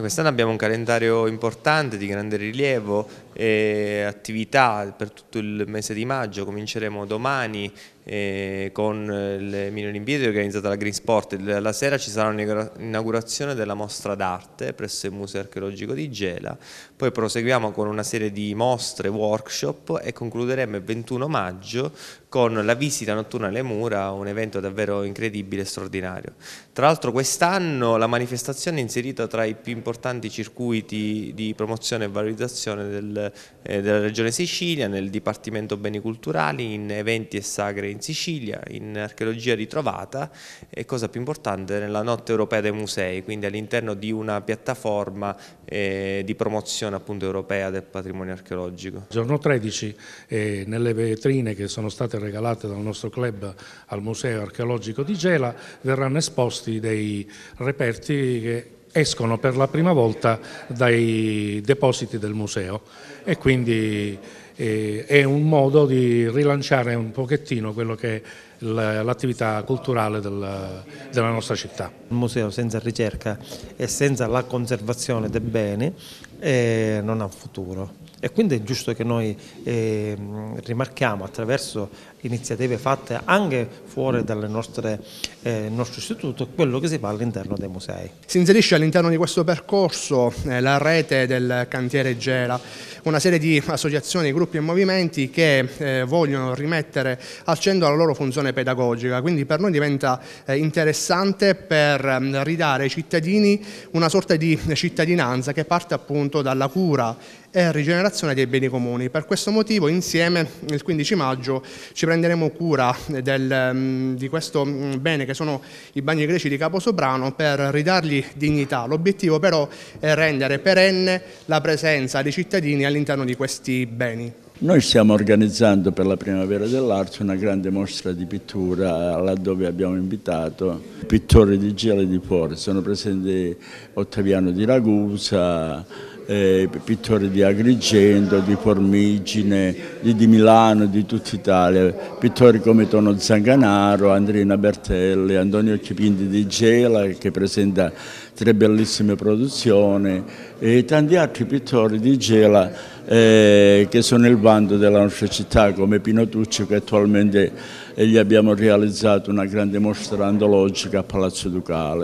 Quest'anno abbiamo un calendario importante di grande rilievo e attività per tutto il mese di maggio, cominceremo domani eh, con le Mini Olimpiadi organizzata da Green Sport. La sera ci sarà un'inaugurazione della mostra d'arte presso il Museo Archeologico di Gela, poi proseguiamo con una serie di mostre, workshop e concluderemo il 21 maggio con la visita notturna alle mura, un evento davvero incredibile e straordinario. Tra l'altro quest'anno la manifestazione è inserita tra i più importanti circuiti di promozione e valorizzazione del, eh, della Regione Sicilia, nel Dipartimento Beni Culturali, in eventi e sagre in Sicilia, in archeologia ritrovata e cosa più importante nella notte europea dei musei, quindi all'interno di una piattaforma eh, di promozione appunto europea del patrimonio archeologico. Il giorno 13 eh, nelle vetrine che sono state regalate dal nostro club al Museo Archeologico di Gela verranno esposti dei reperti che escono per la prima volta dai depositi del museo e quindi eh, è un modo di rilanciare un pochettino quello che è l'attività culturale della, della nostra città. Un museo senza ricerca e senza la conservazione dei beni eh, non ha futuro e quindi è giusto che noi eh, rimarchiamo attraverso iniziative fatte anche fuori dal eh, nostro istituto quello che si fa all'interno dei musei. Si inserisce all'interno di questo percorso eh, la rete del cantiere Gela una serie di associazioni, gruppi e movimenti che eh, vogliono rimettere al centro la loro funzione pedagogica, quindi per noi diventa eh, interessante per ehm, ridare ai cittadini una sorta di eh, cittadinanza che parte appunto dalla cura e rigenerazione dei beni comuni. Per questo motivo insieme il 15 maggio ci prenderemo cura del, mm, di questo mm, bene che sono i bagni greci di Caposoprano per ridargli dignità. L'obiettivo però è rendere perenne la presenza dei cittadini all'interno di questi beni. Noi stiamo organizzando per la Primavera dell'Arte una grande mostra di pittura laddove abbiamo invitato pittori di Giale di Fuori, sono presenti Ottaviano di Ragusa, eh, pittori di Agrigento, di Formigine, di, di Milano, di tutta Italia, pittori come Tono Zanganaro, Andrina Bertelli, Antonio Cipinti di Gela che presenta tre bellissime produzioni e tanti altri pittori di Gela eh, che sono il bando della nostra città come Pino Tucci che attualmente eh, gli abbiamo realizzato una grande mostra antologica a Palazzo Ducale.